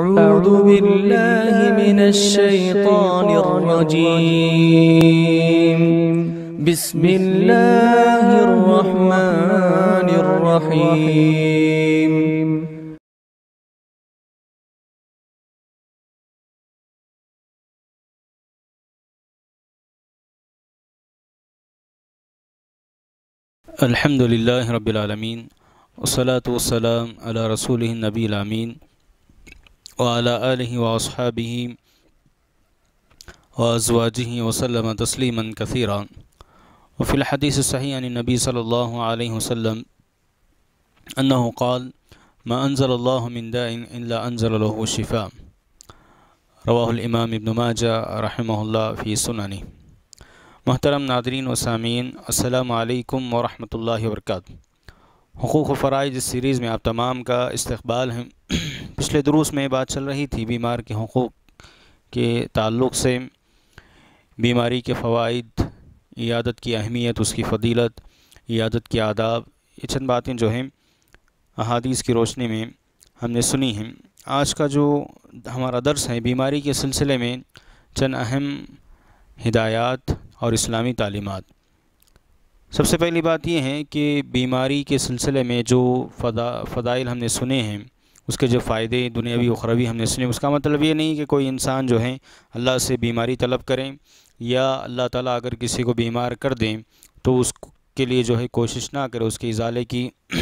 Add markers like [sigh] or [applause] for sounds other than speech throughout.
أعوذ بالله من الشيطان الرجيم بسم الله الرحمن الرحيم الحمد لله رب العالمين والصلاة والسلام على رسوله النبي الأمين वाली वासबी वाजवाजी वसलम तस्लीमा कसीरा वफ़िल हदीस सही नबी सल्ला वसम अनकाल मनज़ल्लादानज़लशिफ़ा रवाहमाम इबन माजा रहमल्ला फ़ी सुनानी मोहतरम नादरीन वसामीन अल्लाम वरहमल वर्का हकूक़ फ़राइज इस सीरीज़ में आप तमाम का इस्तबाल हैं [clears throat] पिछले दुरूस में बात चल रही थी बीमार के हकूक़ के ताल्लुक़ से बीमारी के फ़वाद यादत की अहमियत उसकी फ़दीलत यादत के आदाब ये चंद बातें जो हैं अहादीस की रोशनी में हमने सुनी हैं आज का जो हमारा दर्स है बीमारी के सिलसिले में चंद अहम हिदायत और इस्लामी तलीमत सबसे पहली बात यह है कि बीमारी के सिलसिले में जो फदा फ़दाइल हमने सुने हैं उसके जो फ़ायदे दुनियावी उखरवी हमने सुने उसका मतलब ये नहीं कि कोई इंसान जो है अल्लाह से बीमारी तलब करें या अल्लाह ताला अगर किसी को बीमार कर दें तो उसके लिए जो है कोशिश ना करें उसके इजाले की [clears throat]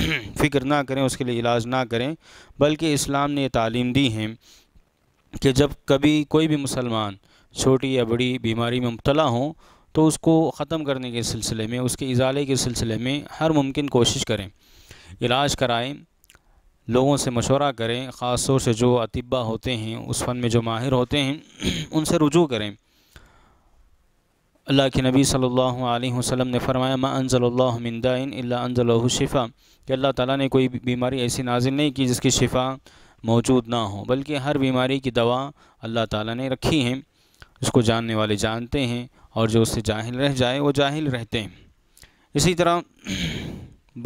फ़िक्र ना करें उसके लिए इलाज ना करें बल्कि इस्लाम ने तालीम दी है कि जब कभी कोई भी मुसलमान छोटी या बड़ी बीमारी में मुबतला हों तो उसको ख़त्म करने के सिलसिले में उसके इजाले के सिलसिले में हर मुमकिन कोशिश करें इलाज कराएं लोगों से मशवरा करें ख़ास तौर से जो अतिबा होते हैं उस फन में जो माहिर होते हैं [clears throat] उनसे रुजू करें अल्लाह के नबी सल्लल्लाहु अलैहि वसल्लम ने फरमाया मा अनज़ल्लाहु मिन दाइन इल्ला शिफ़ा कि अल्लाह ताला ने कोई बीमारी ऐसी नाजिल नहीं की जिसकी शिफ़ा मौजूद ना हो बल्कि हर बीमारी की दवा अल्लाह ताला ने रखी है इसको जानने वाले जानते हैं और जो उससे जाहिल रह जाए वो जाहिल रहते हैं इसी तरह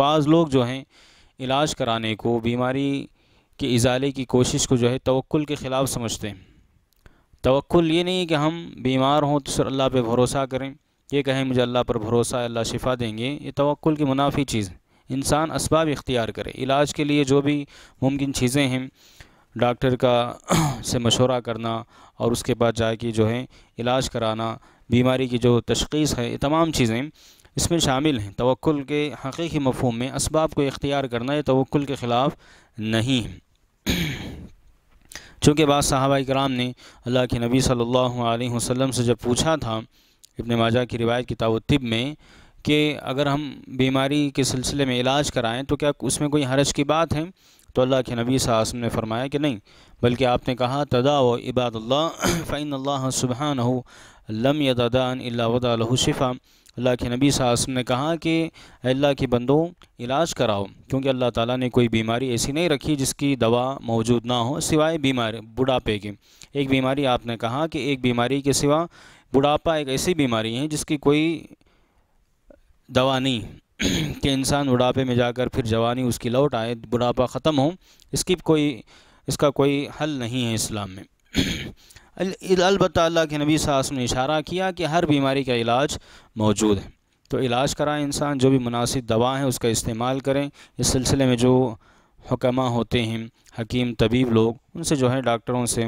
बाज़ लोग जो हैं इलाज कराने को बीमारी के इजाले की कोशिश को जो है तवक्ल के ख़िलाफ़ समझते हैं तवक्ल ये नहीं कि हम बीमार हों तो सर अल्लाह पर भरोसा करें ये कहें मुझे अल्लाह पर भरोसा है अल्लाह शिफा देंगे ये तवक्ल की मुनाफी चीज़ है इंसान इसबाब इख्तियार करे इलाज के लिए जो भी मुमकिन चीज़ें हैं डॉक्टर का [clears throat] से मशवरा करना और उसके बाद जाके जो है इलाज कराना बीमारी की जो तशखीस है ये तमाम चीज़ें इसमें शामिल हैं तवक्ल के हकीकी मफहम में इसबाब को इख्तियार करना यह तवक्ल के ख़िलाफ़ नहीं है चूँकि बाद साहबा कराम ने अल्लाह के नबी सल्लल्लाहु अलैहि वसल्लम से जब पूछा था इबन माजा की रिवायत किताब तिब में कि अगर हम बीमारी के सिलसिले में इलाज कराएं तो क्या उसमें कोई हरज की बात है तो अल्लाह के नबी सासम ने फरमाया कि नहीं बल्कि आपने कहा तदा व इबादल्ला फ़ैन अल्लाह सुबहान लम यदादान अल्लाहशिफ़ा अल्लाह के नबी सासम ने कहा कि अल्लाह के बंदों इलाज कराओ क्योंकि अल्लाह ताला ने कोई बीमारी ऐसी नहीं रखी जिसकी दवा मौजूद ना हो सिवाय बीमार बुढ़ापे की एक बीमारी आपने कहा कि एक बीमारी के सिवा बुढ़ापा एक ऐसी बीमारी है जिसकी कोई दवा नहीं [clears throat] कि इंसान बुढ़ापे में जाकर फिर जवानी उसकी लौट आए बुढ़ापा ख़त्म हो इसकी कोई इसका कोई हल नहीं है इस्लाम में अलबत् के नबी सास ने इशारा किया कि हर बीमारी का इलाज मौजूद है तो इलाज कराएं इंसान जो भी मुनासिब दवा है उसका इस्तेमाल करें इस सिलसिले में जो हकमा होते हैं हकीम तबीब लोग उनसे जो है डॉक्टरों से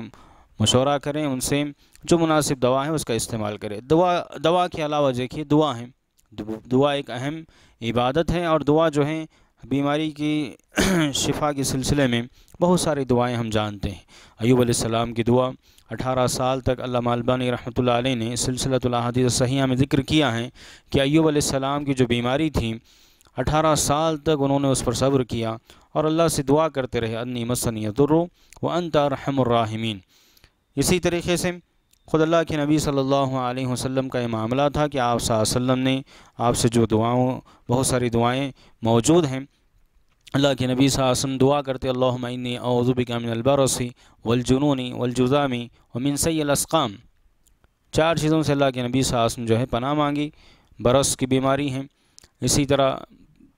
मशवरा करें उनसे जो मुनासिब दवा है उसका इस्तेमाल करें दवा दवा के अलावा देखिए दुआ है दुआ एक अहम इबादत है और दुआ जो है बीमारी की [clears throat] शिफा के सिलसिले में बहुत सारी दुआएं हम जानते हैं अयूब सलाम की दुआ अठारह साल तक अल्लाह रहमत ने सिलसिलातुल्हदीस सहिया में ज़िक्र किया है कि अयूब आसमाम की जो बीमारी थी अठारह साल तक उन्होंने उस पर सब्र किया और अल्लाह से दुआ करते रहे अन्नी मसनीतुर्रो व अनतारहमराहमीन इसी तरीके से ख़ुद अल्लाह के नबी सल्लल्लाहु अलैहि वसल्लम का ये मामला था कि आप ने आपसे जो दुआओं बहुत सारी दुआएं मौजूद हैं अल्लाह के नबी सासम दुआ करते अल्लामी अज़ुबिकामिनबरसी वलजुनूनी वलजुज़ामी वमिन सैलसकाम चार चीज़ों से अल्लाह के नबी सासम जो है पनाह मांगी बरस की बीमारी हैं इसी तरह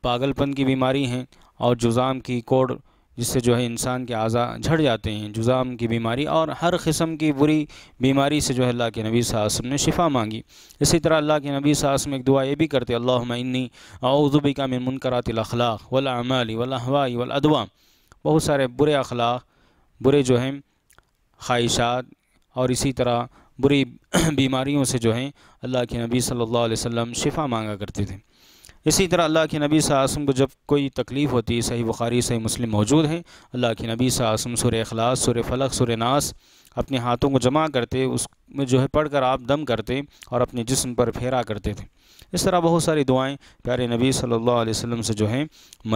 पागलपन की बीमारी हैं और जुज़ाम की कोड जिससे जो है इंसान के अज़ा झड़ जाते हैं जुज़ाम की बीमारी और हर किस्म की बुरी बीमारी से जो है अल्लाह के नबी सासम ने शिफा मांगी इसी तरह अल्लाह के नबी सासम एक दुआ ये भी करते अल्लाहनी अवज़ुबी का मिन मुनकरातलाखलाक वलामली वलाहवाई वलअदवा बहुत सारे बुरे अखलाक बुरे जो हैं ख्वाहिशात और इसी तरह बुरी [clears throat] बीमारियों से जो हैं अल्लाह के नबी सल्ला अलैहि शिफा मांगा करते थे इसी तरह अल्लाह के नबी सासम को जब कोई तकलीफ़ होती है सही बुखारी सही मुस्लिम मौजूद हैं अल्लाह के नबी सासम सुर अखलास सुर फलक सुर नास अपने हाथों को जमा करते उस में जो है पढ़ कर आप दम करते और अपने जिस्म पर फेरा करते थे इस तरह बहुत सारी दुआएं प्यारे नबी सल्लल्लाहु अलैहि वसल्लम से जो हैं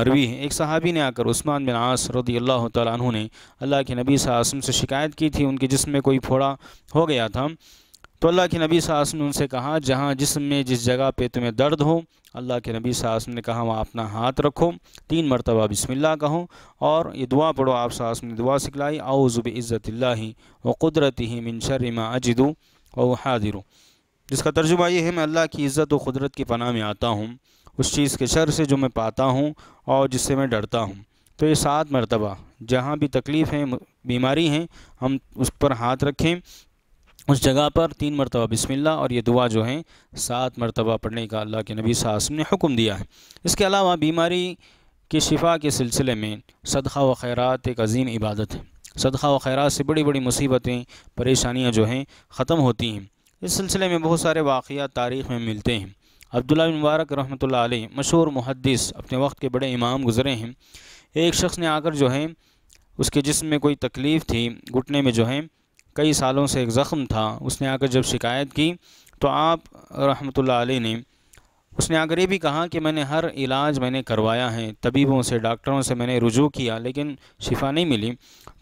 मरवी हैं एक सहाबी ने आकर उस्मान बिन आस रदी अल्लाह तु ने अल्लाह के नबी सासम से शिकायत की थी उनके जिसम में कोई फोड़ा हो गया था तो अल्लाह के नबी सास ने उनसे कहा जहाँ जिसम में जिस जगह पे तुम्हें दर्द हो अल्लाह के नबी सास ने कहा वहाँ अपना हाथ रखो तीन मरतबा बिस्मिल्लाह कहो और ये दुआ पढ़ो आप सास ने दुआ सिखलाई आउज़ुब इज़्ज़तिल्ला व कुदरत ही मिनशर इमा अजिदू व हादिर जिसका तर्जुमा ये है मैं अल्लाह की इज़्ज़त व क़ुदरत की पनाह में आता हूँ उस चीज़ के शर से जो मैं पाता हूँ और जिससे मैं डरता हूँ तो ये सात मरतबा जहाँ भी तकलीफ़ है बीमारी हैं हम उस पर हाथ रखें उस जगह पर तीन मरतबा बिस्मिल्लाह और ये दुआ जो है सात मरतबा पढ़ने का अल्लाह के नबी सासम ने हुक्म दिया है इसके अलावा बीमारी की शिफा के सिलसिले में सदक़ा व खैरत एक अजीम इबादत है सदक़ा व खैरत से बड़ी बड़ी मुसीबतें परेशानियाँ जो हैं ख़त्म होती हैं इस सिलसिले में बहुत सारे वाक़ तारीख़ में मिलते हैं अब्दुल्ला मुबारक रहमत आलि मशहूर मुहदस अपने वक्त के बड़े इमाम गुज़रे हैं एक शख्स ने आकर जो है उसके जिसम में कोई तकलीफ़ थी घुटने में जो है कई सालों से एक ज़ख़म था उसने आकर जब शिकायत की तो आप रहमत अलैह ने उसने आकर ये भी कहा कि मैंने हर इलाज मैंने करवाया है तबीबों से डॉक्टरों से मैंने रुजू किया लेकिन शिफा नहीं मिली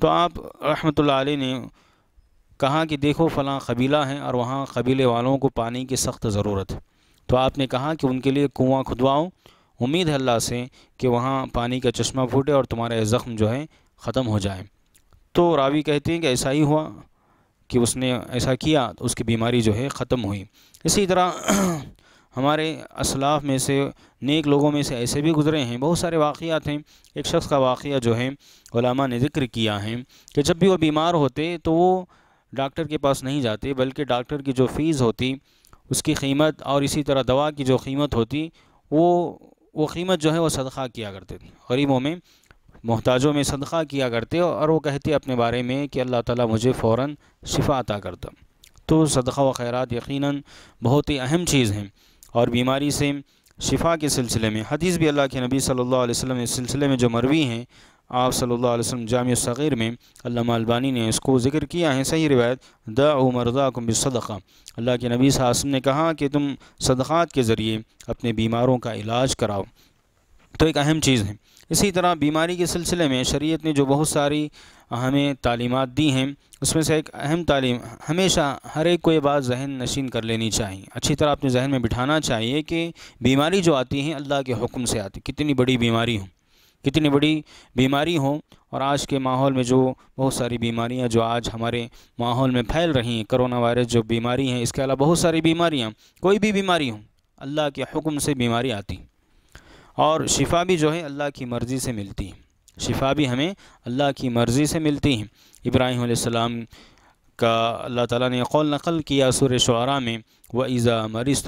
तो आप रहमत ने कहा कि देखो फ़लाँ कबीला है और वहाँ कबीले वालों को पानी की सख्त ज़रूरत है तो आपने कहा कि उनके लिए कुआं खुदवाओ उम्मीद है अल्लाह से कि वहाँ पानी का चश्मा फूटे और तुम्हारे ज़ख़म जो है ख़त्म हो जाए तो रावी कहते हैं कि ऐसा ही हुआ कि उसने ऐसा किया तो उसकी बीमारी जो है ख़त्म हुई इसी तरह [clears throat] हमारे असलाफ में से नेक लोगों में से ऐसे भी गुज़रे हैं बहुत सारे वाक़ात हैं एक शख्स का वाक़ जो है ओलामा ने जिक्र किया है कि जब भी वो बीमार होते तो वो डॉक्टर के पास नहीं जाते बल्कि डॉक्टर की जो फ़ीस होती उसकी कीमत और इसी तरह दवा की जो कीमत होती वो वो कीमत जो है वो सदका किया करते थे गरीबों में मोहताजों में सदका किया करते और वो कहते अपने बारे में कि अल्लाह ताला मुझे फ़ौर शिफा अता करता तो सदका व खैरात यकीनन बहुत ही अहम चीज़ हैं और बीमारी से शिफा के सिलसिले में हदीस भी अल्लाह के नबी सल्लल्लाहु अलैहि वसल्लम इस सिलसिले में जो मरवी हैं आप सल्लल्लाहु अलैहि वसल्लम जाम सग़ीर में अल्लामा ने इसको जिक्र किया है सही रिवायत दा उमरदा कुम सदक़ा अल्लाह के नबी सासम ने कहा कि तुम सदक़ात के ज़रिए अपने बीमारों का इलाज कराओ तो एक अहम चीज़ है इसी तरह बीमारी के सिलसिले में शरीयत ने जो बहुत सारी हमें तालीमत दी हैं उसमें से एक अहम तालीम हमेशा हर एक को ये बात जहन नशीन कर लेनी चाहिए अच्छी तरह अपने जहन में बिठाना चाहिए कि बीमारी जो आती है अल्लाह के हुक्म से आती कितनी बड़ी बीमारी हो कितनी बड़ी बीमारी हो और आज के माहौल में जो बहुत सारी बीमारियां जो आज हमारे माहौल में फैल रही हैं करोना वायरस जो बीमारी हैं इसके अलावा बहुत सारी बीमारियां कोई भी बीमारी हो अल्लाह के हुक्म से बीमारी आती और शिफा भी जो है अल्लाह की मर्ज़ी से मिलती है शिफा भी हमें अल्लाह की मर्ज़ी से मिलती हैं इब्राहिम सलाम का अल्लाह ताला ने कौल नकल किया सुर शुरा में व ईज़ा मरीज़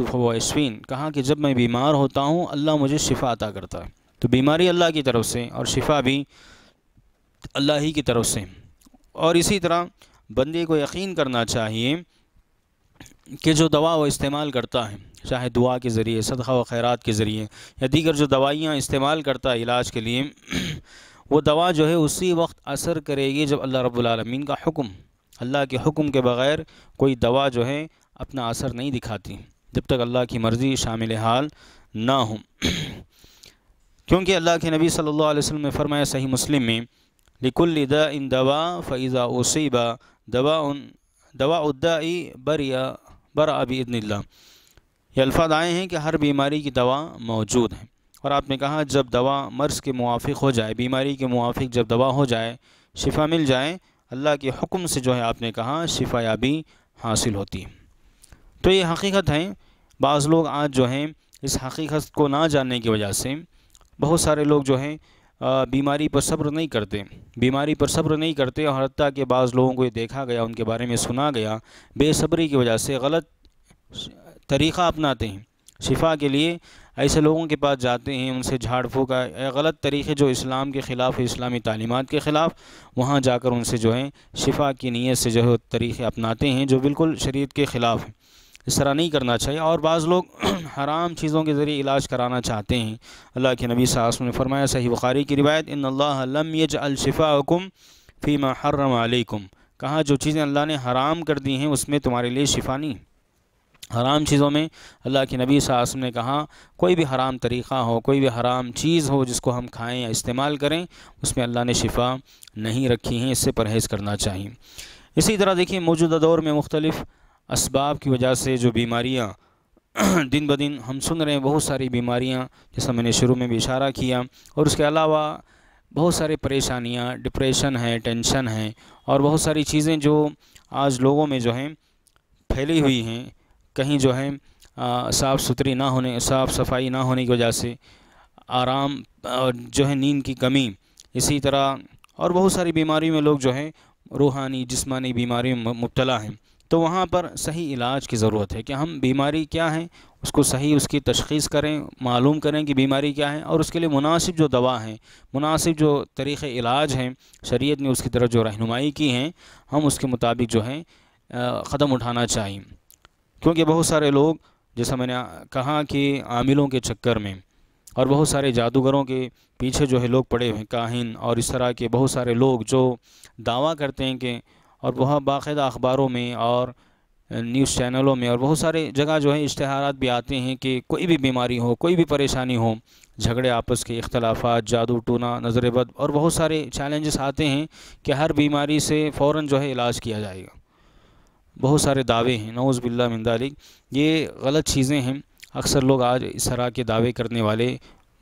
तो कहा कि जब मैं बीमार होता हूँ अल्लाह मुझे शिफा अता करता है तो बीमारी अल्लाह की तरफ से और शिफा भी अल्लाह ही की तरफ से और इसी तरह बंदे को यकीन करना चाहिए कि जो दवा वो इस्तेमाल करता है चाहे दुआ के ज़रिए सदक़ा व खैरात के ज़रिए या दीगर जो दवाइयाँ इस्तेमाल करता है इलाज के लिए वो दवा जो है उसी वक्त असर करेगी जब अल्लाह रब्लमीन का हुक्म अल्लाह के हुक्म के बग़ैर कोई दवा जो है अपना असर नहीं दिखाती जब तक अल्लाह की मर्ज़ी शामिल हाल ना हो क्योंकि अल्लाह के नबी सल्लल्लाहु अलैहि वसल्लम ने फरमाया सही मुस्लिम में लिकुल दा इन दवा फ़ैज़ा उसीबा दवा उन दवा उद्दा बरिया बर अबी इदनिल्ला ये अल्फाज आए हैं कि हर बीमारी की दवा मौजूद है और आपने कहा जब दवा मर्ज़ के मुआफ़ हो जाए बीमारी के मुआफ़ जब दवा हो जाए शिफा मिल जाए अल्लाह के हुक्म से जो है आपने कहा शिफा याबी हासिल होती है तो ये हकीकत है बाज़ लोग आज जो हैं इस हकीकत को ना जानने की वजह से बहुत सारे लोग जो हैं बीमारी पर सब्र नहीं करते बीमारी पर सब्र नहीं करते और हती के बाज़ लोगों को ये देखा गया उनके बारे में सुना गया बेसब्री की वजह से गलत तरीक़ा अपनाते हैं शिफा के लिए ऐसे लोगों के पास जाते हैं उनसे झाड़ फूक गलत तरीक़े जो इस्लाम के ख़िलाफ़ इस्लामी तालीमत के ख़िलाफ़ वहाँ जाकर उनसे जो है शिफा की नीयत से जो है तरीक़े अपनाते हैं जो बिल्कुल शरीत के ख़िलाफ़ हैं इस तरह नहीं करना चाहिए और बाज़ लोग [clears throat] हराम चीज़ों के ज़रिए इलाज कराना चाहते हैं अल्लाह के नबी साहस ने फरमाया सही बुखारी की रिवायत इन लम यज अलशिफ़ा हुकुम फ़ी महरम कहाँ कहा जो चीज़ें अल्लाह ने हराम कर दी हैं उसमें तुम्हारे लिए शिफा नहीं हराम चीज़ों में अल्लाह के नबी साहब ने कहा कोई भी हराम तरीक़ा हो कोई भी हराम चीज़ हो जिसको हम खाएं या इस्तेमाल करें उसमें अल्लाह ने शिफा नहीं रखी है इससे परहेज़ करना चाहिए इसी तरह देखिए मौजूदा दौर में मुख्तलिफ़ इसबाब की वजह से जो बीमारियाँ [clears throat] दिन ब दिन हम सुन रहे हैं बहुत सारी बीमारियाँ जैसा मैंने शुरू में भी इशारा किया और उसके अलावा बहुत सारे परेशानियाँ डिप्रेशन है टेंशन है और बहुत सारी चीज़ें जो आज लोगों में जो हैं फैली हुई हैं कहीं जो है साफ़ सुथरी ना होने साफ़ सफाई ना होने की वजह से आराम और जो है नींद की कमी इसी तरह और बहुत सारी बीमारी में लोग जो है रूहानी जिस्मानी बीमारी में मुबतला हैं तो वहाँ पर सही इलाज की ज़रूरत है कि हम बीमारी क्या है उसको सही उसकी तशखीस करें मालूम करें कि बीमारी क्या है और उसके लिए मुनासिब जो दवा है मुनासिब जो तरीक़ इलाज हैं शरीयत ने उसकी तरफ जो रहनुमाई की है हम उसके मुताबिक जो है ख़दम उठाना चाहिए क्योंकि बहुत सारे लोग जैसा मैंने कहा कि आमिलों के चक्कर में और बहुत सारे जादूगरों के पीछे जो है लोग पड़े हुए हैं काहिन और इस तरह के बहुत सारे लोग जो दावा करते हैं कि और बहुत बाकायदा अखबारों में और न्यूज़ चैनलों में और बहुत सारे जगह जो है इश्तहार भी आते हैं कि कोई भी बीमारी हो कोई भी परेशानी हो झगड़े आपस के इख्तलाफा जादू टूना नजरबद और बहुत सारे चैलेंजेस आते हैं कि हर बीमारी से फ़ौर जो है इलाज किया जाएगा बहुत सारे दावे हैं नौज़ बिल्ला मंदालिक ये गलत चीज़ें हैं अक्सर लोग आज इस तरह के दावे करने वाले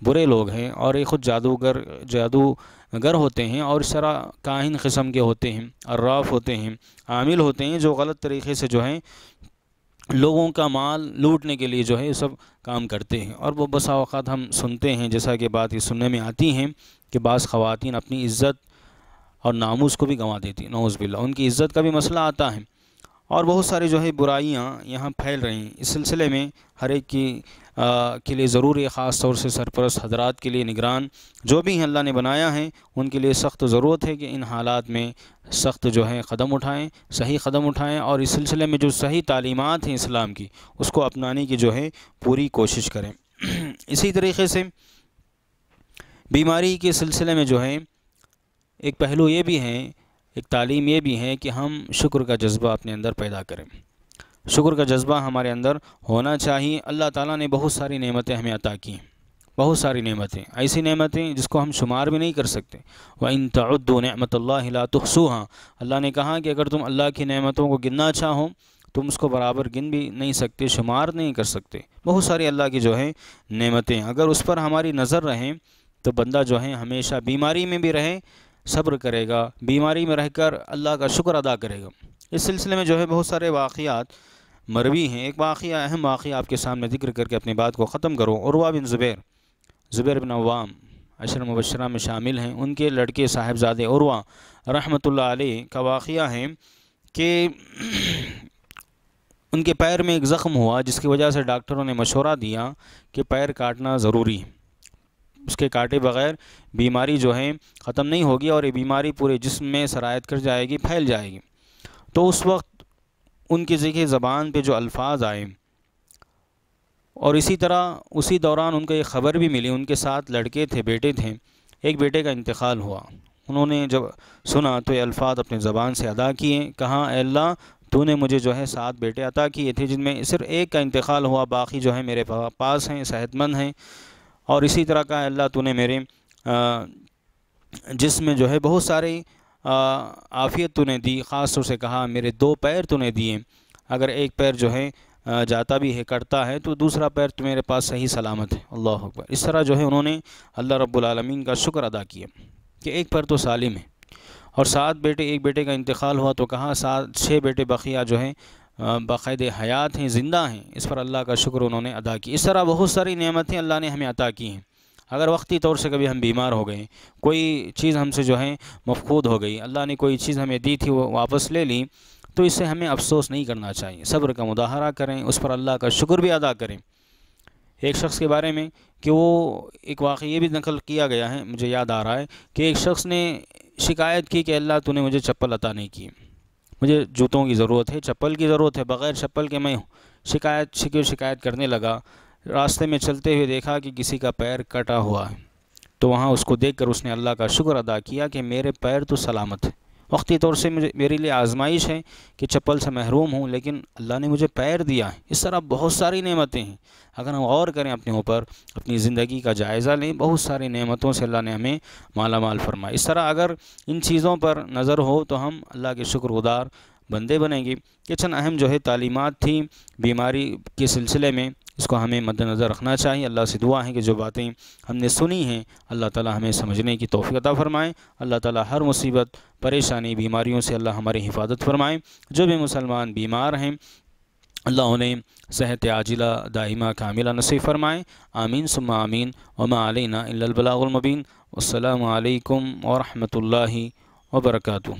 बुरे लोग हैं और ये ख़ुद जादूगर जादूगर होते हैं और इस तरह काहिन किस्म के होते हैं अर्राफ होते हैं आमिल होते हैं जो गलत तरीके से जो हैं लोगों का माल लूटने के लिए जो है ये सब काम करते हैं और वो बसा अवत हम सुनते हैं जैसा कि बात ये सुनने में आती हैं कि बास ख़वान अपनी इज़्ज़त और नामूस को भी गंवा देती हैं नौज़बिल्ला उनकी इज़्ज़त का भी मसला आता है और बहुत सारी जो है बुराइयाँ यहाँ फैल रही हैं इस सिलसिले में हर एक की आ, के लिए ज़रूरी है ख़ास तौर से सरपरस हजरात के लिए निगरान जो भी अल्लाह ने बनाया है उनके लिए सख्त ज़रूरत है कि इन हालात में सख्त जो है क़दम उठाएं सही क़दम उठाएं और इस सिलसिले में जो सही तालीमत हैं इस्लाम की उसको अपनाने की जो है पूरी कोशिश करें [clears throat] इसी तरीके से बीमारी के सिलसिले में जो है एक पहलू ये भी है एक तालीम ये भी है कि हम शुक्र का जज्बा अपने अंदर पैदा करें शुक्र का जज्बा हमारे अंदर होना चाहिए अल्लाह ताला ने बहुत सारी नेमतें हमें अता की हैं बहुत सारी नेमतें ऐसी नेमतें जिसको हम शुमार भी नहीं कर सकते व इन तद्दो नमत लातसूहा अल्लाह ने कहा कि अगर तुम अल्लाह की नेमतों को गिनना चाहो तुम उसको बराबर गिन भी नहीं सकते शुमार नहीं कर सकते बहुत सारी अल्लाह की जो है नेमतें अगर उस पर हमारी नज़र रहें तो बंदा जो है हमेशा बीमारी में भी रहें सब्र करेगा बीमारी में रहकर अल्लाह का शुक्र अदा करेगा इस सिलसिले में जो है बहुत सारे वाक़ात मरवी हैं एक वाक़ अहम वाक़ आपके सामने जिक्र करके अपनी बात को ख़त्म करो और बिन ज़ुबैर ज़ुबैर बिन अवाम अशर मुबशरा में शामिल हैं उनके लड़के साहेबजादे औरवा रहमत का वाक़ है कि उनके पैर में एक ज़ख़म हुआ जिसकी वजह से डॉक्टरों ने मशवरा दिया कि पैर काटना ज़रूरी है उसके काटे बगैर बीमारी जो है ख़त्म नहीं होगी और ये बीमारी पूरे जिसम में शरायत कर जाएगी फैल जाएगी तो उस वक्त उनकी ज़िक्र ज़बान पर जो अल्फाज आए और इसी तरह उसी दौरान उनको एक ख़बर भी मिली उनके साथ लड़के थे बेटे थे एक बेटे का इंतकाल हुआ उन्होंने जब सुना तो ये अल्फाज अपनी ज़बान से अदा किए कहाँ अल्लाह तूने मुझे जो है सात बेटे अदा किए थे जिनमें सिर्फ एक का इंतकाल हुआ बाकी जो है मेरे पास हैं सेहतमंद हैं और इसी तरह का अल्लाह तूने मेरे जिसमें जो है बहुत सारी आफ़ियत तूने दी ख़ास तौर से कहा मेरे दो पैर तूने दिए अगर एक पैर जो है जाता भी है करता है तो दूसरा पैर तो मेरे पास सही सलामत है अल्लाह अकबर इस तरह जो है उन्होंने अल्लाह रब्लमीन का शुक्र अदा किया कि एक पैर तो सालिम है और सात बेटे एक बेटे का इंतकाल हुआ तो कहा सात छः बेटे बखिया जो है बाक़ायद हयात हैं ज़िंदा हैं इस पर अल्लाह का शुक्र उन्होंने अदा की इस तरह बहुत सारी नियमतें अल्लाह ने हमें अता की हैं अगर वक्ती तौर से कभी हम बीमार हो गए कोई चीज़ हमसे जो है मफकूद हो गई अल्लाह ने कोई चीज़ हमें दी थी वो वापस ले ली तो इससे हमें अफसोस नहीं करना चाहिए सब्र का मुदाहरा करें उस पर अल्लाह का शुक्र भी अदा करें एक शख्स के बारे में कि वो एक वाक़ ये भी नकल किया गया है मुझे याद आ रहा है कि एक शख्स ने शिकायत की कि अल्लाह तूने मुझे चप्पल अता नहीं की मुझे जूतों की ज़रूरत है चप्पल की ज़रूरत है बग़ैर चप्पल के मैं शिकायत शिक्यों शिकायत करने लगा रास्ते में चलते हुए देखा कि किसी का पैर कटा हुआ है तो वहाँ उसको देखकर उसने अल्लाह का शुक्र अदा किया कि मेरे पैर तो सलामत है वक्ती तौर से मुझे मेरे लिए आजमाइश है कि चप्पल से महरूम हूँ लेकिन अल्लाह ने मुझे पैर दिया है इस तरह बहुत सारी नेमतें हैं अगर हम गौर करें अपने ऊपर अपनी ज़िंदगी का जायज़ा लें बहुत सारी नेमतों से अल्लाह ने हमें माला माल फरमाए इस तरह अगर इन चीज़ों पर नज़र हो तो हम अल्लाह के शुक्रगुजार बंदे बनेंगे ये चंद अहम जो है तालीमत थी बीमारी के सिलसिले में इसको हमें मद्दनज़र रखना चाहिए अल्लाह से दुआ है कि जो बातें हमने सुनी हैं अल्लाह ताला हमें समझने की तोफ़ी अता फ़रमाएँ अल्लाह ताला हर मुसीबत परेशानी बीमारियों से अल्लाह हमारी हिफाजत फ़रमाएँ जो भी मुसलमान बीमार हैं अल्लाह उन्हें सेहत आजिला दाइमा कामिला नसीब फ़रमाएँ आमीन सुम आमीन वमा अलना अल्लाबलामबीन अल्लाम वरहमल वर्का